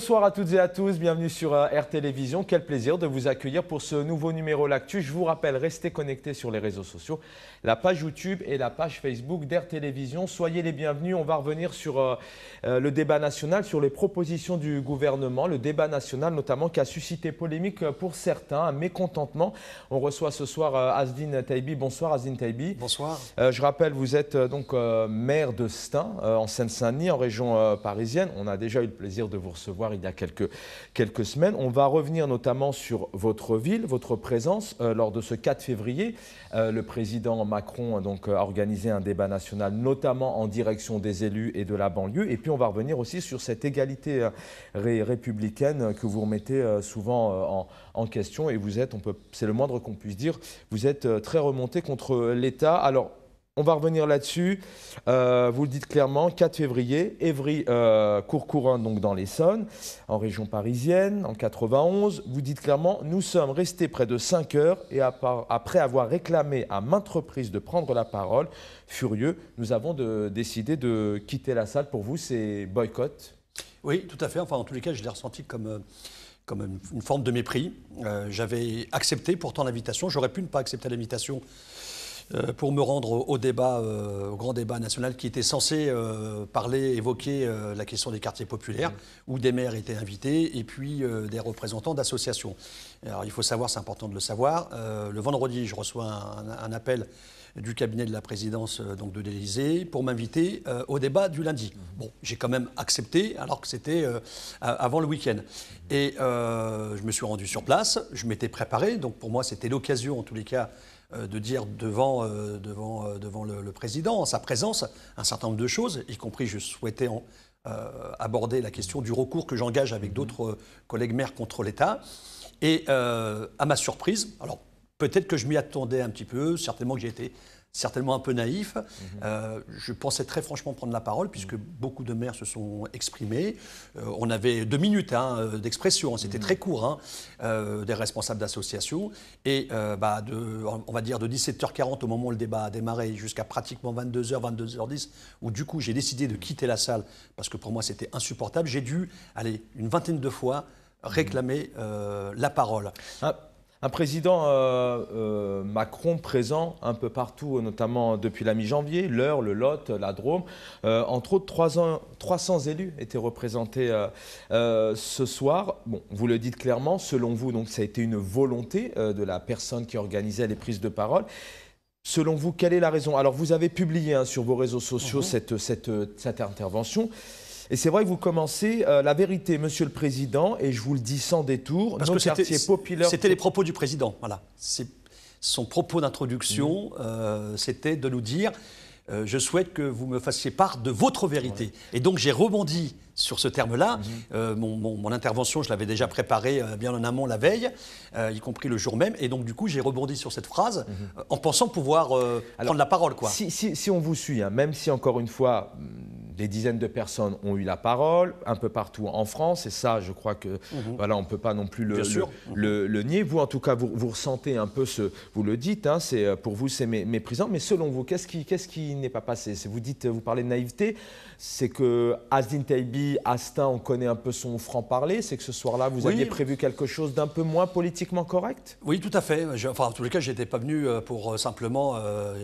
Bonsoir à toutes et à tous, bienvenue sur Air euh, Télévision. Quel plaisir de vous accueillir pour ce nouveau numéro L'Actu. Je vous rappelle, restez connectés sur les réseaux sociaux, la page YouTube et la page Facebook d'Air Télévision. Soyez les bienvenus. On va revenir sur euh, euh, le débat national, sur les propositions du gouvernement. Le débat national notamment qui a suscité polémique pour certains, un mécontentement. On reçoit ce soir Asdine Taibi. Bonsoir Asdine Taibi. Bonsoir. je rappelle, vous êtes donc maire de Stain, en Seine-Saint-Denis, en région parisienne. On a déjà eu le plaisir de vous recevoir il y a quelques, quelques semaines. On va revenir notamment sur votre ville, votre présence. Euh, lors de ce 4 février, euh, le président Macron donc, euh, a organisé un débat national, notamment en direction des élus et de la banlieue. Et puis on va revenir aussi sur cette égalité républicaine que vous remettez souvent en, en question. Et vous êtes, c'est le moindre qu'on puisse dire, vous êtes très remonté contre l'État. Alors, on va revenir là-dessus. Euh, vous le dites clairement, 4 février, Évry, euh, donc dans l'Essonne, en région parisienne, en 91. Vous dites clairement, nous sommes restés près de 5 heures et après avoir réclamé à maintes reprises de prendre la parole, furieux, nous avons décidé de quitter la salle. Pour vous, c'est boycott Oui, tout à fait. Enfin, en tous les cas, je l'ai ressenti comme euh, comme une, forme de mépris. Euh, j'avais accepté pourtant l'invitation. J'aurais pu ne pas accepter l'invitation euh, pour me rendre au débat, euh, au grand débat national qui était censé euh, parler, évoquer la question des quartiers populaires, mmh. où des maires étaient invités et puis des représentants d'associations. Alors il faut savoir, c'est important de le savoir, le vendredi, je reçois un, appel du cabinet de la présidence donc de l'Élysée pour m'inviter au débat du lundi. Mmh. Bon, j'ai quand même accepté alors que c'était avant le week-end. Mmh. Et je me suis rendu sur place, je m'étais préparé, donc pour moi c'était l'occasion en tous les cas euh, de dire devant, euh, devant, euh, devant le, président, en sa présence, un certain nombre de choses, y compris je souhaitais aborder la question du recours que j'engage avec d'autres collègues maires contre l'État. Et à ma surprise, alors peut-être que je m'y attendais un petit peu, certainement que j'ai été certainement un peu naïf. Mhm. Euh, je pensais très franchement prendre la parole, puisque mhm. beaucoup de maires se sont exprimés. Euh, on avait deux minutes hein, euh, d'expression, hein, c'était mhm. très court, hein, des responsables d'associations. Et bah, on va dire de 17h40 au moment où le débat a démarré jusqu'à pratiquement 22h, 22h10, où du coup j'ai décidé de quitter la salle, parce que pour moi c'était insupportable. J'ai dû aller une vingtaine de fois réclamer la parole. Ah, un président euh, euh, Macron présent un peu partout, notamment depuis la mi-janvier, l'Eure, le Lot, la Drôme. Euh, entre autres, 300, élus étaient représentés ce soir. Bon, vous le dites clairement, selon vous, donc, ça a été une volonté de la personne qui organisait les prises de parole. Selon vous, quelle est la raison Alors, vous avez publié hein, sur vos réseaux sociaux mhm. cette intervention. Et c'est vrai que vous commencez euh, la vérité, Monsieur le Président, et je vous le dis sans détour, Parce que C'était les propos du Président, voilà. Son propos d'introduction, euh, c'était de nous dire euh, je souhaite que vous me fassiez part de votre vérité. Et donc j'ai rebondi sur ce terme-là. Mm-hmm. mon, intervention, je l'avais déjà préparée bien en amont la veille, y compris le jour même. Et donc du coup, j'ai rebondi sur cette phrase mm-hmm. en pensant pouvoir prendre la parole. Quoi. Si, on vous suit, hein, même si encore une fois, des dizaines de personnes ont eu la parole un peu partout en France. Et ça, je crois que mhm. voilà, on ne peut pas non plus le, nier. Vous, en tout cas, vous, ressentez un peu ce. Vous le dites, hein, c'est euh, pour vous, c'est méprisant. Mais selon vous, qu'est-ce qui qu'est-ce qui n'est pas passé Vous dites, vous parlez de naïveté. C'est que Asdin Taibi, Astin, on connaît un peu son franc-parler. C'est que ce soir-là, vous aviez prévu quelque chose d'un peu moins politiquement correct Oui, tout à fait. enfin, en tous les cas, je n'étais pas venu euh, pour euh, simplement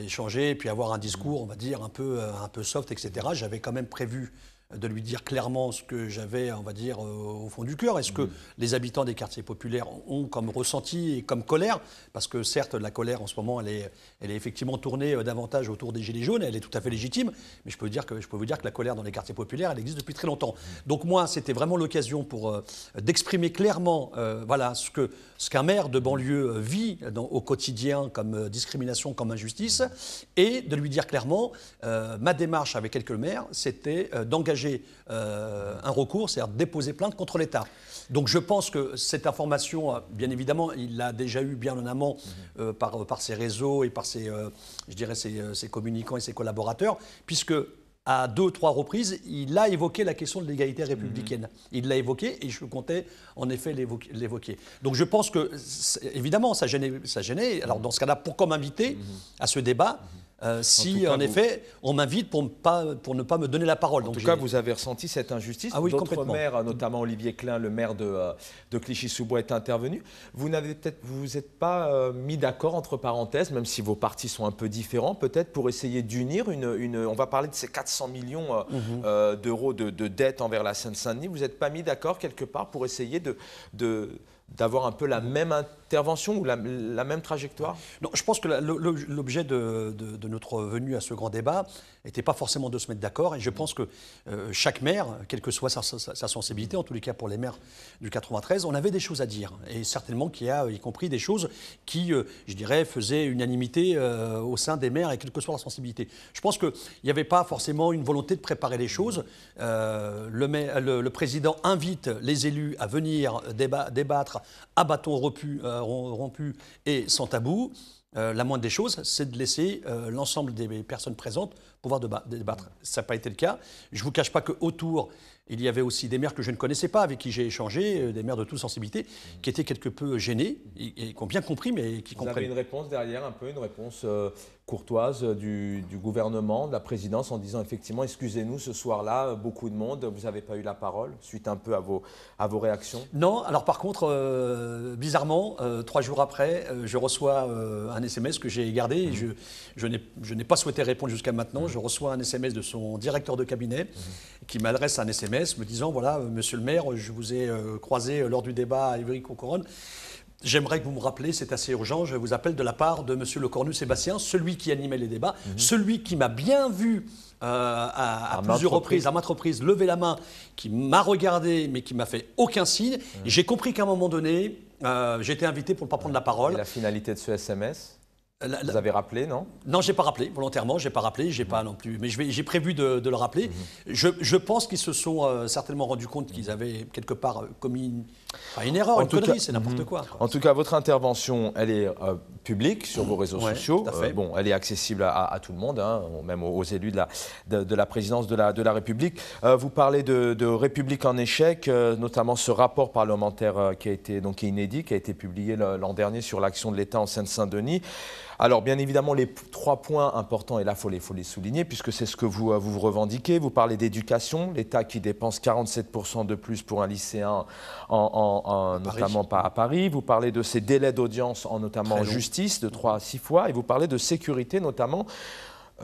échanger puis avoir un discours, on va dire, un peu, un peu soft, etc. J'avais quand même prévu de lui dire clairement ce que j'avais, on va dire, euh, au fond du cœur. Est-ce que mm. les habitants des quartiers populaires ont comme ressenti et comme colère Parce que certes, la colère en ce moment, elle est, elle est effectivement tournée euh, davantage autour des Gilets jaunes, elle est tout à fait légitime, mais je peux, dire que, je peux vous dire que la colère dans les quartiers populaires, elle existe depuis très longtemps. Mm. Donc moi, c'était vraiment l'occasion pour euh, d'exprimer clairement voilà, ce qu'un ce maire de banlieue vit dans, au quotidien comme discrimination, comme injustice, et de lui dire clairement, ma démarche avec quelques maires, c'était d'engager euh, un recours, c'est-à-dire déposer plainte contre l'État. Donc je pense que cette information, euh, bien évidemment, il l'a déjà eu bien en amont mhm. euh, par, par ses réseaux et par ses, je dirais ses, ses communicants et ses collaborateurs, puisque à deux, trois reprises, il a évoqué la question de l'égalité républicaine. Mhm. Il l'a évoqué et je comptais en effet l'évoquer. Donc je pense que, évidemment, ça gênait. Ça gênait. Alors mhm. dans ce cas-là, pourquoi m'inviter à ce débat, euh, si, en, effet, on m'invite pour, pour, ne pas me donner la parole. En Donc tout cas, vous avez ressenti cette injustice. Ah oui, D'autres maires, notamment Olivier Klein, le maire euh, de, Clichy-sous-Bois, est intervenu. Vous n'avez peut-être, vous êtes pas euh, mis d'accord entre parenthèses, même si vos partis sont un peu différents, peut-être pour essayer d'unir une, une, On va parler de ces 400 millions mhm. d'euros de, de dette envers la Seine-Saint-Denis. Vous n'êtes pas mis d'accord quelque part pour essayer de, d'avoir un peu la mhm. même intervention ou la, même trajectoire Non, je pense que l'objet de, notre venue à ce grand débat n'était pas forcément de se mettre d'accord. Et je pense que euh, chaque maire, quelle que soit sa, sensibilité, en tous les cas pour les maires du 93, on avait des choses à dire. Et certainement qu'il y a, y compris des choses qui, euh, je dirais, faisaient unanimité euh, au sein des maires et quelle que soit leur sensibilité. Je pense qu'il n'y avait pas forcément une volonté de préparer les choses. Le, le, président invite les élus à venir débattre à bâton repu euh, rompu et sans tabou, euh, la moindre des choses, c'est de laisser euh, l'ensemble des personnes présentes pouvoir débattre. Ça n'a pas été le cas. Je ne vous cache pas qu'autour, il y avait aussi des maires que je ne connaissais pas, avec qui j'ai échangé, euh, des maires de toute sensibilité, mmh. qui étaient quelque peu gênés et, qui ont bien compris, mais qui vous Vous avez une réponse derrière, un peu une réponse euh, courtoise euh, du, gouvernement, de la présidence, en disant effectivement, excusez-nous, ce soir-là, beaucoup de monde, vous n'avez pas eu la parole, suite un peu à vos, à vos réactions Non, alors par contre, bizarrement, trois jours après, je reçois un SMS que j'ai gardé, et mmh. je, je n'ai pas souhaité répondre jusqu'à maintenant, je reçois un SMS de son directeur de cabinet mhm. qui m'adresse un SMS me disant voilà, euh, monsieur le maire, je vous ai euh, croisé euh, lors du débat à Évry-Courcouronne. J'aimerais que vous me rappelez, c'est assez urgent, je vous appelle de la part de monsieur Le Cornu Sébastien, celui qui animait les débats, mhm. celui qui m'a bien vu à, plusieurs reprises, à maintes reprises, lever la main, qui m'a regardé, mais qui m'a fait aucun signe. Mhm. J'ai compris qu'à un moment donné, j'étais invité pour ne pas prendre la parole. la finalité de ce SMS euh, vous avez rappelé, non Non, j'ai pas rappelé, volontairement, j'ai pas rappelé, j'ai n'ai pas non plus, mais j'ai prévu de, le rappeler. Mhm. Je, pense qu'ils se sont euh, certainement rendus compte qu'ils avaient quelque part euh, commis une, erreur, en une connerie, c'est n'importe mhm. quoi, En tout cas, votre intervention, elle est publique sur vos réseaux sociaux. bon, elle est accessible à, tout le monde, hein, même aux, élus de la, de, la présidence de la, de la République. vous parlez de, République en échec, notamment ce rapport parlementaire qui a été donc inédit, qui a été publié l'an dernier sur l'action de l'État en Seine-Saint-Denis. Alors, bien évidemment, les trois points importants, et là, il faut les, souligner, puisque c'est ce que vous, euh, vous revendiquez. Vous parlez d'éducation, l'État qui dépense 47% de plus pour un lycéen, en, notamment pas à Paris. Vous parlez de ces délais d'audience, en, notamment en justice, de 3 à 6 fois. Et vous parlez de sécurité, notamment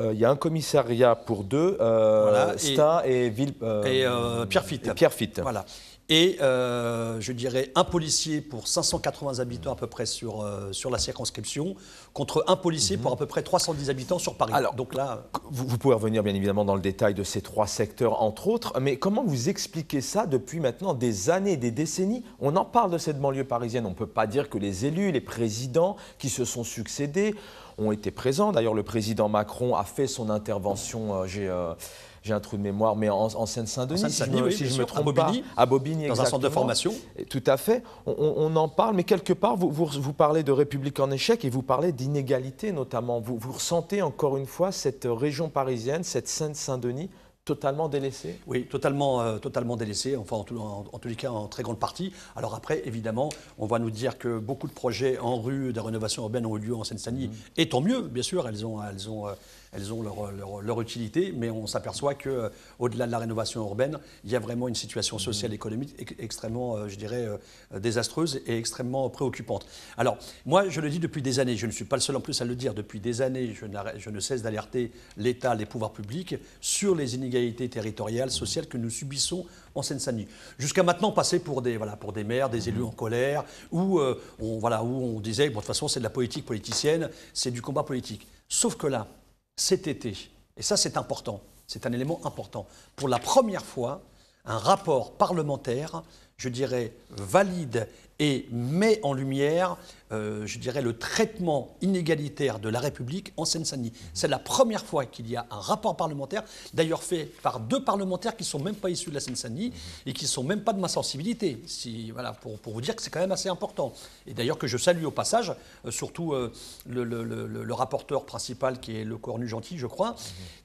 euh, il y a un commissariat pour deux, euh, et, Pierre Ville, euh, et euh, Voilà et euh, je dirais un policier pour 580 habitants à peu près sur, euh, sur la circonscription, contre un policier mhm. pour à peu près 310 habitants sur Paris. Alors, Donc là, vous, pouvez revenir bien évidemment dans le détail de ces trois secteurs, entre autres, mais comment vous expliquez ça depuis maintenant des années, des décennies On en parle de cette banlieue parisienne, on ne peut pas dire que les élus, les présidents qui se sont succédés ont été présents. D'ailleurs, le président Macron a fait son intervention. Euh, j'ai un trou de mémoire, mais en, Seine-Saint-Denis, si, je, me trompe à pas, à Bobigny, dans un centre de formation. Tout à fait. On, en parle, mais quelque part, vous, vous, parlez de République en échec et vous parlez d'inégalité notamment. Vous, vous ressentez encore une fois cette région parisienne, cette Seine-Saint-Denis totalement délaissée ?– Oui, totalement, euh, délaissée, totalement délaissé, enfin en, tout, en, tous les cas en très grande partie. Alors après, évidemment, on va nous dire que beaucoup de projets en rue de rénovation urbaine ont eu lieu en Seine-Saint-Denis, mm. et tant mieux, bien sûr, elles ont, elles ont, euh, elles ont leur, leur, utilité, mais on s'aperçoit que euh, au delà de la rénovation urbaine, il y a vraiment une situation sociale, et mmh. économique extrêmement, euh, je dirais, euh, désastreuse et extrêmement préoccupante. Alors, moi, je le dis depuis des années, je ne suis pas le seul en plus à le dire, depuis des années, je, ne cesse d'alerter l'État, les pouvoirs publics sur les inégalités territoriales, sociales que nous subissons en Seine-Saint-Denis. Jusqu'à maintenant, passé pour des, voilà, pour des maires, des élus mmh. en colère, où, on, voilà, où on disait, bon, de toute façon, c'est de la politique politicienne, c'est du combat politique. Sauf que là, cet été. Et ça, c'est important. C'est un élément important. Pour la première fois, un rapport parlementaire je dirais, valide et met en lumière, euh, je dirais, le traitement inégalitaire de la République en Seine-Saint-Denis. Mhm. C'est la première fois qu'il y a un rapport parlementaire, d'ailleurs fait par deux parlementaires qui ne sont même pas issus de la Seine-Saint-Denis mhm. et qui ne sont même pas de ma sensibilité, si, voilà, pour, vous dire que c'est quand même assez important. Et d'ailleurs que je salue au passage, euh, surtout euh, le, le, rapporteur principal qui est le Cornu Gentil, je crois. Mhm.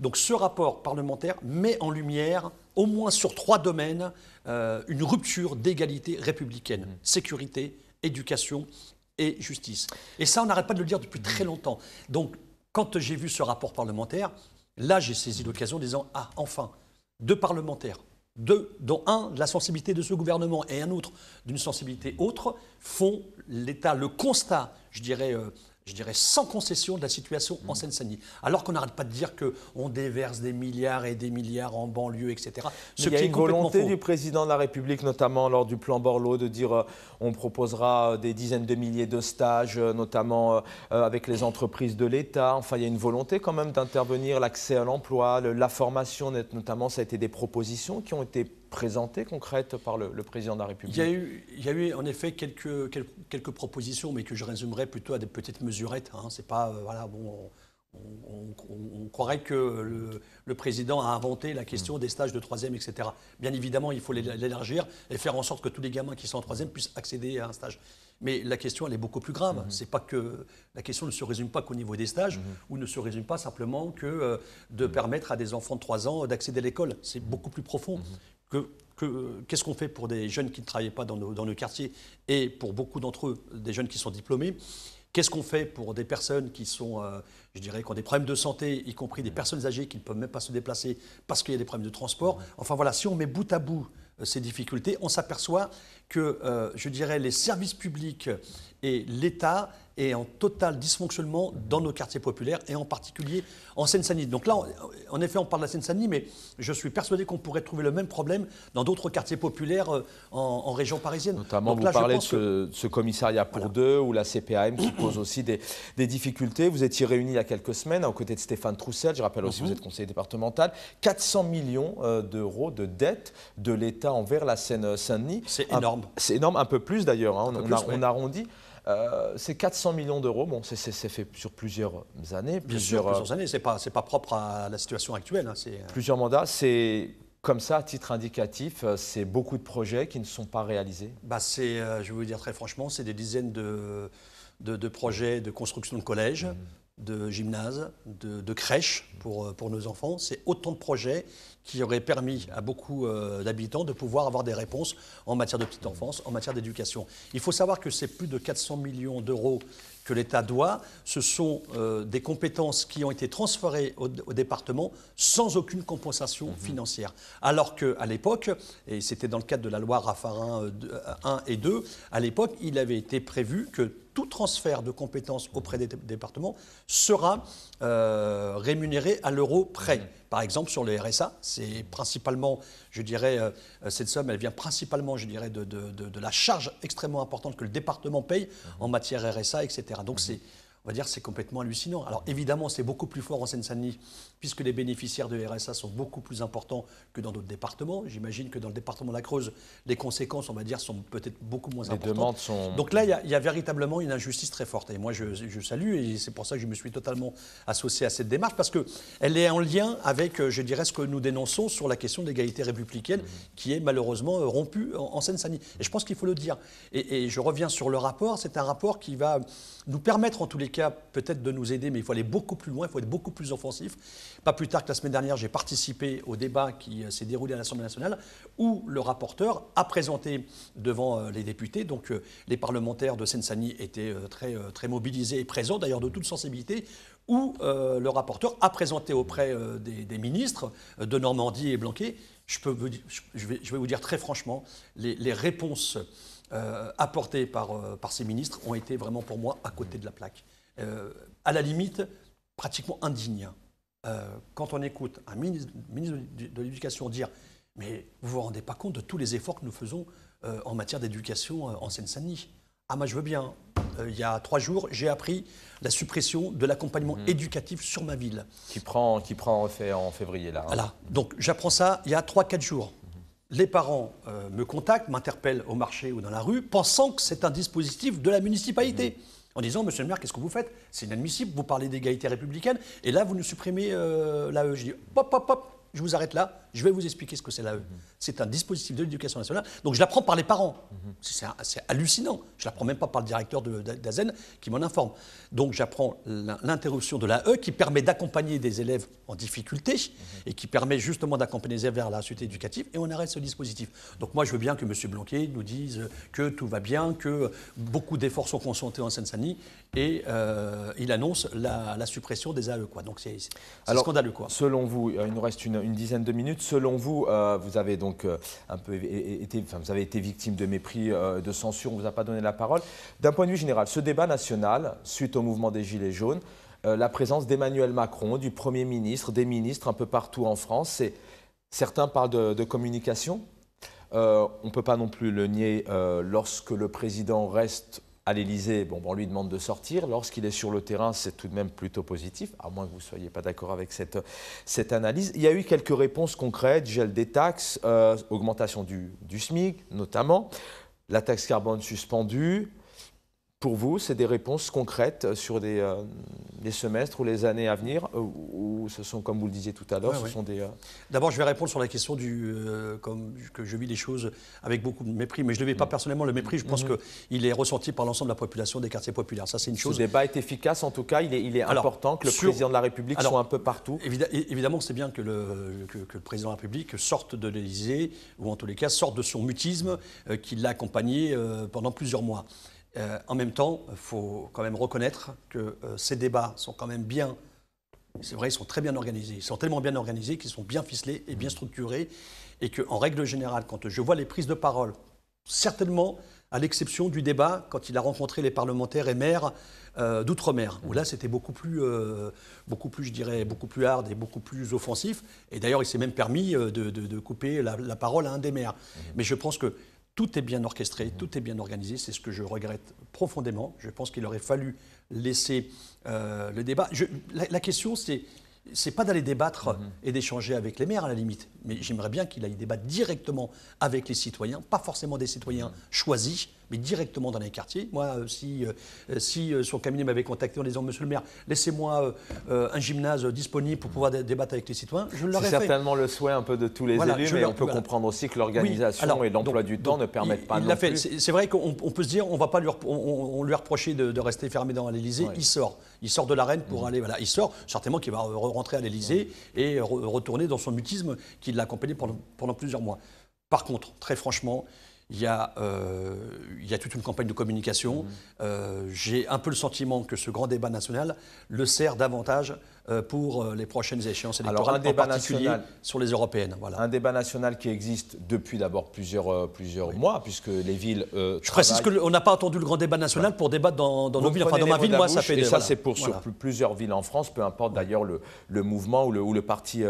Donc ce rapport parlementaire met en lumière, au moins sur trois domaines, une rupture d'égalité républicaine, mm. sécurité, éducation et justice. Et ça, on n'arrête pas de le dire depuis très mm. longtemps. Donc, quand j'ai vu ce rapport parlementaire, là, j'ai saisi l'occasion en disant, ah, enfin, deux parlementaires, deux, dont un de la sensibilité de ce gouvernement et un autre d'une sensibilité autre, font l'État, le constat, je dirais, euh, je dirais, sans concession de la situation en hmm. Seine-Saint-Denis. Alors qu'on n'arrête pas de dire qu'on déverse des milliards et des milliards en banlieue, etc. Ce il y a qui une volonté du président de la République, notamment lors du plan Borloo, de dire euh, on proposera euh, des dizaines de milliers de stages, euh, notamment avec les entreprises de l'État. Enfin, il y a une volonté quand même d'intervenir, l'accès à l'emploi, la formation, notamment, ça a été des propositions qui ont été présentées concrète par le, président de la République il y, a eu, il eu en effet quelques, quelques, propositions, mais que je résumerai plutôt à des petites mesurettes. Hein. C'est pas, euh, voilà, bon, on, croirait que le, président a inventé la question mm. des stages de troisième, etc. Bien évidemment, il faut l'élargir et faire en sorte que tous les gamins qui sont en troisième puissent accéder à un stage. Mais la question, elle est beaucoup plus grave. Mm-hmm. C'est pas que la question ne se résume pas qu'au niveau des stages, mm-hmm. ou ne se résume pas simplement que euh, de permettre à des enfants de 3 ans d'accéder à l'école. C'est beaucoup plus profond. Mm-hmm qu'est-ce qu'on fait pour des jeunes qui ne travaillent pas dans nos, quartiers et pour beaucoup d'entre eux, des jeunes qui sont diplômés Qu'est-ce qu'on fait pour des personnes qui sont, euh, je dirais, ont des problèmes de santé, y compris des mmh. personnes âgées qui ne peuvent même pas se déplacer parce qu'il y a des problèmes de transport Enfin voilà, si on met bout à bout euh, ces difficultés, on s'aperçoit que, euh, je dirais, les services publics et l'État et en total dysfonctionnement dans nos quartiers populaires et en particulier en Seine-Saint-Denis. Donc là, en effet, on parle de la Seine-Saint-Denis, mais je suis persuadé qu'on pourrait trouver le même problème dans d'autres quartiers populaires euh, en, région parisienne. Notamment, vous parlez de ce, commissariat pour deux ou la CPAM qui pose aussi des, difficultés. Vous étiez réunis il y a quelques semaines aux côtés de Stéphane Troussel, je rappelle aussi que vous mhm. êtes conseiller départemental, 400 millions euh, d'euros de dette de l'État envers la Seine-Saint-Denis. Euh, c'est énorme. C'est énorme, un peu plus d'ailleurs, hein. on, on arrondit. Euh, c'est 400 millions d'euros. Bon, c'est fait sur plusieurs années. plusieurs, années. Ce n'est pas, propre à la situation actuelle. Hein. Euh, plusieurs mandats. C'est comme ça, à titre indicatif, euh, c'est beaucoup de projets qui ne sont pas réalisés bah c'est, Je vais vous dire très franchement, c'est des dizaines de, projets de construction de collèges, mmh de gymnase, de, crèches pour, euh, pour, nos enfants. C'est autant de projets qui auraient permis à beaucoup euh, d'habitants de pouvoir avoir des réponses en matière de petite enfance, en matière d'éducation. Il faut savoir que c'est plus de 400 millions d'euros que l'État doit. Ce sont euh, des compétences qui ont été transférées au, département sans aucune compensation mhm. financière. Alors qu'à l'époque, et c'était dans le cadre de la loi Raffarin 1 et 2, à l'époque, il avait été prévu que tout transfert de compétences auprès des départements sera euh, rémunéré à l'euro près. Par exemple, sur le RSA, c'est principalement, je dirais, euh, cette somme, elle vient principalement, je dirais, de, de, la charge extrêmement importante que le département paye en matière RSA, etc. Donc mmh. c'est on va dire c'est complètement hallucinant. Alors évidemment, c'est beaucoup plus fort en Seine-Saint-Denis, puisque les bénéficiaires de RSA sont beaucoup plus importants que dans d'autres départements. J'imagine que dans le département de la Creuse, les conséquences, on va dire, sont peut-être beaucoup moins les importantes. Demandes sont... Donc là, il y, a, véritablement une injustice très forte. Et moi, je, salue, et c'est pour ça que je me suis totalement associé à cette démarche, parce qu'elle est en lien avec, euh, je dirais, ce que nous dénonçons sur la question de l'égalité républicaine, mmh. qui est malheureusement euh, rompue en, Seine-Saint-Denis. Et je pense qu'il faut le dire. et je reviens sur le rapport. C'est un rapport qui va nous permettre, en tous les cas, peut-être de nous aider, mais il faut aller beaucoup plus loin, il faut être beaucoup plus offensif. Pas plus tard que la semaine dernière, j'ai participé au débat qui euh, s'est déroulé à l'Assemblée nationale, où le rapporteur a présenté devant euh, les députés, donc euh, les parlementaires de Seine-Saint-Denis étaient très, très mobilisés et présents, d'ailleurs de toute sensibilité, où le rapporteur a présenté auprès des, ministres de Normandie et Blanquet, je, peux je, vais, je, vais, vous dire très franchement, les, les réponses apportées par, par ces ministres ont été vraiment pour moi à côté de la plaque. Euh, à la limite pratiquement indigne. Euh, quand on écoute un ministre, de l'Éducation dire Mais vous vous rendez pas compte de tous les efforts que nous faisons euh, en matière d'éducation en Seine-Saint-Denis Ah, moi je veux bien. il y a trois jours, j'ai appris la suppression de l'accompagnement mhm. éducatif sur ma ville. Qui prend, qui en, en février, là. Hein. Voilà. Donc j'apprends ça il y a trois, quatre jours mhm. les parents me contactent, m'interpellent au marché ou dans la rue, pensant que c'est un dispositif de la municipalité. Mhm en disant Monsieur le maire, qu'est-ce que vous faites C'est inadmissible, vous parlez d'égalité républicaine, et là, vous nous supprimez la euh, l'AE. Je dis pop, pop, pop ». Je vous arrête là, je vais vous expliquer ce que c'est l'AE. Mhm. C'est un dispositif de l'éducation nationale. Donc je l'apprends par les parents. Mhm. C'est C'est hallucinant. Je l'apprends même pas par le directeur d'Azen qui m'en informe. Donc j'apprends l'interruption de l'AE qui permet d'accompagner des élèves en difficulté mhm. et qui permet justement d'accompagner les élèves vers la suite éducative et on arrête ce dispositif. Donc moi je veux bien que M. Blanquet nous dise que tout va bien, que beaucoup d'efforts sont consentis en Seine-Saint-Denis et euh, il annonce la, suppression des AE. Quoi. Donc c'est scandaleux. Quoi. Selon vous, euh, il nous reste une une, dizaine de minutes. Selon vous, euh, vous avez donc euh, un peu été, enfin, vous avez été victime de mépris, euh, de censure. On vous a pas donné la parole. D'un point de vue général, ce débat national, suite au mouvement des Gilets jaunes, la présence d'Emmanuel Macron, du Premier ministre, des ministres un peu partout en France, certains parlent de, de communication. on ne peut pas non plus le nier lorsque le président reste à l'Elysée, bon, on lui demande de sortir. Lorsqu'il est sur le terrain, c'est tout de même plutôt positif, à moins que vous ne soyez pas d'accord avec cette, analyse. Il y a eu quelques réponses concrètes, gel des taxes, euh, augmentation du, du SMIC notamment, la taxe carbone suspendue, pour vous, c'est des réponses concrètes euh, sur des, les euh, semestres ou les années à venir, euh, ou, ce sont, comme vous le disiez tout à l'heure, ce sont des... D'abord, je vais répondre sur la question du... comme, que je vis des choses avec beaucoup de mépris, mais je ne le vis pas mm. personnellement, le mépris, je pense mm-hmm. qu'il est ressenti par l'ensemble de la population des quartiers populaires, ça c'est une chose... Ce débat est efficace, en tout cas, il est, important que le président de la République soit un peu partout. évidemment, c'est bien que le, que le, président de la République sorte de l'Élysée, ou en tous les cas, sorte de son mutisme qui l'a accompagné pendant plusieurs mois. Euh, en même temps, il faut quand même reconnaître que euh, ces débats sont quand même bien, c'est vrai, ils sont très bien organisés. Ils sont tellement bien organisés qu'ils sont bien ficelés et bien mmh. structurés. Et qu'en règle générale, quand je vois les prises de parole, certainement à l'exception du débat quand il a rencontré les parlementaires et maires euh, d'outre-mer, où là c'était beaucoup plus, beaucoup plus, je dirais, beaucoup plus hard et beaucoup plus offensif. Et d'ailleurs, il s'est même permis de, couper la, parole à un des maires. Mmh. Mais je pense que tout est bien orchestré, tout est bien organisé. C'est ce que je regrette profondément. Je pense qu'il aurait fallu laisser euh, le débat. la, question, c'est c'est pas d'aller débattre mhm. et d'échanger avec les maires à la limite, mais j'aimerais bien qu'il aille débattre directement avec les citoyens, pas forcément des citoyens mhm. choisis, mais directement dans les quartiers. Moi, euh, si, euh, si euh, son cabinet m'avait contacté en disant Monsieur le maire, laissez-moi un gymnase disponible pour pouvoir débattre avec les citoyens, je l'aurais fait. C'est certainement le souhait un peu de tous les élus, mais on peut comprendre aussi que l'organisation et l'emploi du temps ne permettent pas. Il non fait. C'est vrai qu'on peut se dire on va pas lui, reprocher de, rester fermé dans l'Élysée. Il sort, il sort de l'arène pour mhm. aller. Voilà, il sort. Certainement qu'il va rentrer à l'Élysée et retourner dans son mutisme qui l'a accompagné pendant plusieurs mois. Par contre, très franchement, euh, il y, a, toute une campagne de communication. Mmh. Euh, j'ai un peu le sentiment que ce grand débat national le sert davantage euh, pour euh, les prochaines échéances électorales, Alors, un débat national, sur les européennes. Voilà. Un débat national qui existe depuis d'abord plusieurs, euh, plusieurs mois, puisque les villes. Je précise qu'on n'a pas attendu le grand débat national pour débattre dans, nos villes. Enfin, dans ma ville, moi, ça fait. Et ça, c'est pour plusieurs villes en France, peu importe d'ailleurs le, le, mouvement ou le, ou le parti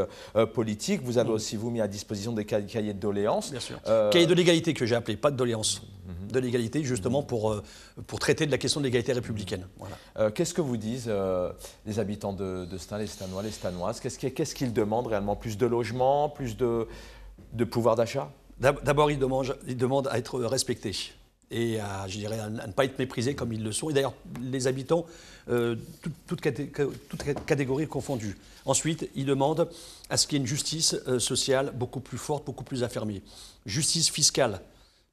politique. Vous avez mm. aussi, vous, mis à disposition des cahiers de doléances. Bien cahiers de l'égalité que j'ai appelé, pas de doléances de l'égalité, justement, pour, euh, pour traiter de la question de l'égalité républicaine. Euh, qu'est-ce que vous disent euh, les habitants de, de les Stanois, les Stanoises Qu'est-ce qu'ils demandent réellement Plus de logements, plus de, de pouvoir d'achat D'abord, ils demandent, ils demandent à être respectés et à, je dirais, à ne pas être méprisés comme ils le sont. Et d'ailleurs, les habitants, toutes catégories confondues. Ensuite, ils demandent à ce qu'il y ait une justice sociale beaucoup plus forte, beaucoup plus affirmée. Justice fiscale.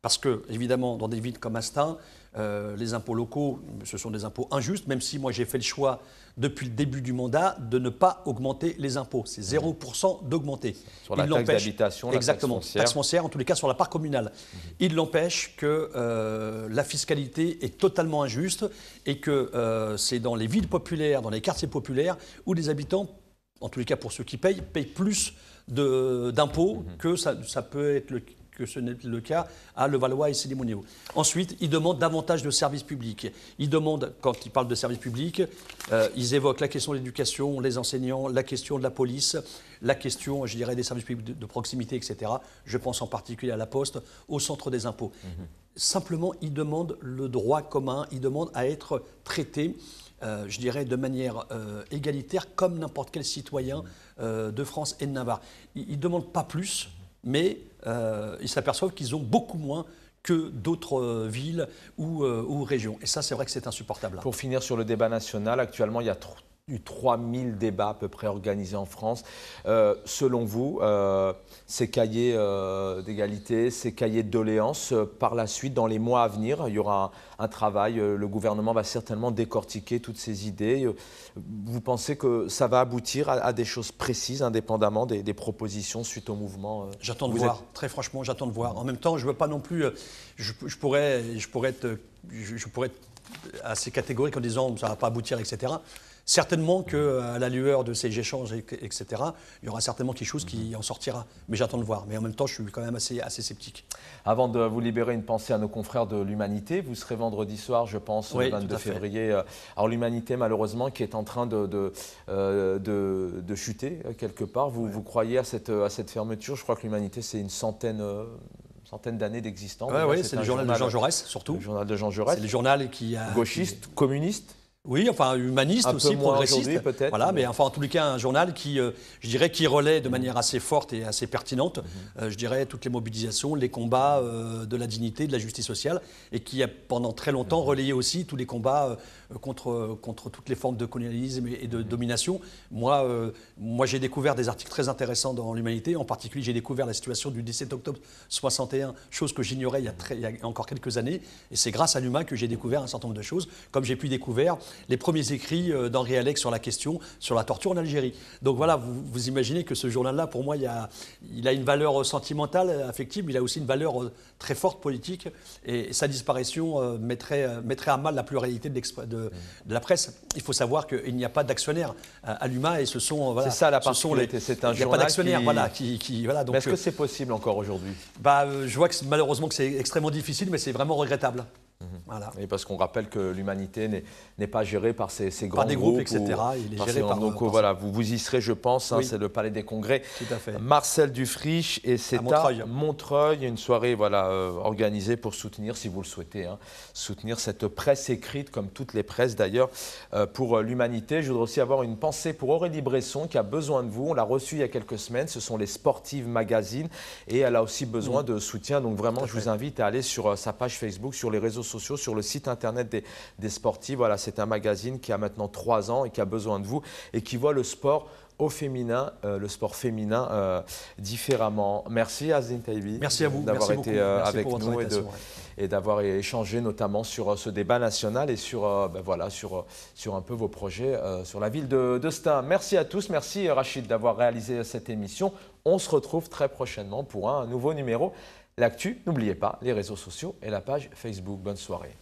Parce que, évidemment, dans des villes comme Astin, euh, les impôts locaux, ce sont des impôts injustes, même si moi j'ai fait le choix depuis le début du mandat de ne pas augmenter les impôts. C'est 0% mmh. d'augmenter. Sur la Il taxe d'habitation, Exactement, taxe foncière. en tous les cas sur la part communale. Mmh. Il l'empêche que euh, la fiscalité est totalement injuste et que euh, c'est dans les villes populaires, dans les quartiers populaires, où les habitants, en tous les cas pour ceux qui payent, payent plus d'impôts mmh. que ça, ça peut être le cas que ce n'est le cas à Levallois et Célémonéo. Ensuite, ils demandent davantage de services publics. Ils demandent, quand ils parlent de services publics, euh, ils évoquent la question de l'éducation, les enseignants, la question de la police, la question, je dirais, des services publics de, proximité, etc. Je pense en particulier à la Poste, au centre des impôts. Mhm. Simplement, ils demandent le droit commun, ils demandent à être traités euh, je dirais, de manière euh, égalitaire, comme n'importe quel citoyen mhm. de France et de Navarre. Ils ne demandent pas plus, mais euh, ils s'aperçoivent qu'ils ont beaucoup moins que d'autres euh, villes euh, ou, régions. Et ça, c'est vrai que c'est insupportable. Pour finir sur le débat national, actuellement, il y a trop du 3000 débats à peu près organisés en France. Euh, selon vous, euh, ces cahiers euh, d'égalité, ces cahiers de doléances, par la suite, dans les mois à venir, il y aura un, travail. le gouvernement va certainement décortiquer toutes ces idées. Vous pensez que ça va aboutir à, des choses précises, indépendamment des, propositions suite au mouvement J'attends de voir. Très franchement, j'attends de voir. En même temps, je ne veux pas non plus. Je, pourrais, je pourrais être, je, pourrais assez catégorique en disant ça ne va pas aboutir, etc. Certainement qu'à euh, la lueur de ces échanges, etc., il y aura certainement quelque chose qui mhm. en sortira. Mais j'attends de voir. Mais en même temps, je suis quand même assez, sceptique. Avant de vous libérer, une pensée à nos confrères de l'Humanité. Vous serez vendredi soir, je pense, le 22 février. Euh, alors l'Humanité, malheureusement, qui est en train de, de, euh, chuter quelque part. Vous, croyez à cette, à cette fermeture Je crois que l'Humanité, c'est une centaine... d'années d'existence. oui, c'est le journal, de Jean Jaurès, surtout. Le journal de Jean Jaurès. le journal qui Gauchiste, communiste oui, enfin humaniste aussi, progressiste. peut-être. Voilà, mais... enfin en tous les cas un journal qui, euh, je dirais, qui relaie de mmh. manière assez forte et assez pertinente, mmh. euh, je dirais, toutes les mobilisations, les combats euh, de la dignité, de la justice sociale, et qui a pendant très longtemps mmh. relayé aussi tous les combats contre, contre toutes les formes de colonialisme et, de domination. Moi, moi j'ai découvert des articles très intéressants dans l'Humanité, en particulier j'ai découvert la situation du 17 octobre 61, chose que j'ignorais il, il, y a encore quelques années, et c'est grâce à l'humain que j'ai découvert un certain nombre de choses, comme j'ai pu découvrir les premiers écrits euh, d'Henri Alex sur la question, sur la torture en Algérie. Donc voilà, vous, imaginez que ce journal-là, pour moi, il a, une valeur euh, sentimentale, euh, affective, mais il a aussi une valeur très forte politique, et sa disparition mettrait, mettrait à mal la pluralité de, la presse. Il faut savoir qu'il n'y a pas d'actionnaires à l'UMA, et ce sont... c'est ça la particularité, c'est un journal Il n'y a pas d'actionnaire, voilà. est-ce que c'est possible encore aujourd'hui bah, Je vois que malheureusement que c'est extrêmement difficile, mais c'est vraiment regrettable. Mhm. Et parce qu'on rappelle que l'humanité n'est pas gérée par ces, ces grands des groupes, etc. donc voilà, vous vous y serez, je pense. Hein, c'est le Palais des Congrès. Tout à fait. Marcel Dufriche et c'est à Montreuil. une soirée voilà euh, organisée pour soutenir, si vous le souhaitez, hein, soutenir cette presse écrite comme toutes les presses d'ailleurs euh, pour euh, l'humanité. Je voudrais aussi avoir une pensée pour Aurélie Bresson qui a besoin de vous. On l'a reçue il y a quelques semaines. Ce sont les Sportives Magazine et elle a aussi besoin de soutien. Donc vraiment, je vous invite à aller sur sa page Facebook, sur les réseaux sociaux, sur le site internet des, sportifs. Voilà, c'est un magazine qui a maintenant 3 ans et qui a besoin de vous et qui voit le sport au féminin, euh, le sport féminin euh, différemment. Merci Azin Taibi. Merci à vous d'avoir été euh, avec nous et d'avoir échangé notamment sur ce débat national et sur, ben voilà, sur, sur un peu vos projets sur la ville de, Merci à tous, merci Rachid d'avoir réalisé cette émission. On se retrouve très prochainement pour un nouveau numéro. L'actu, n'oubliez pas les réseaux sociaux et la page Facebook. Bonne soirée.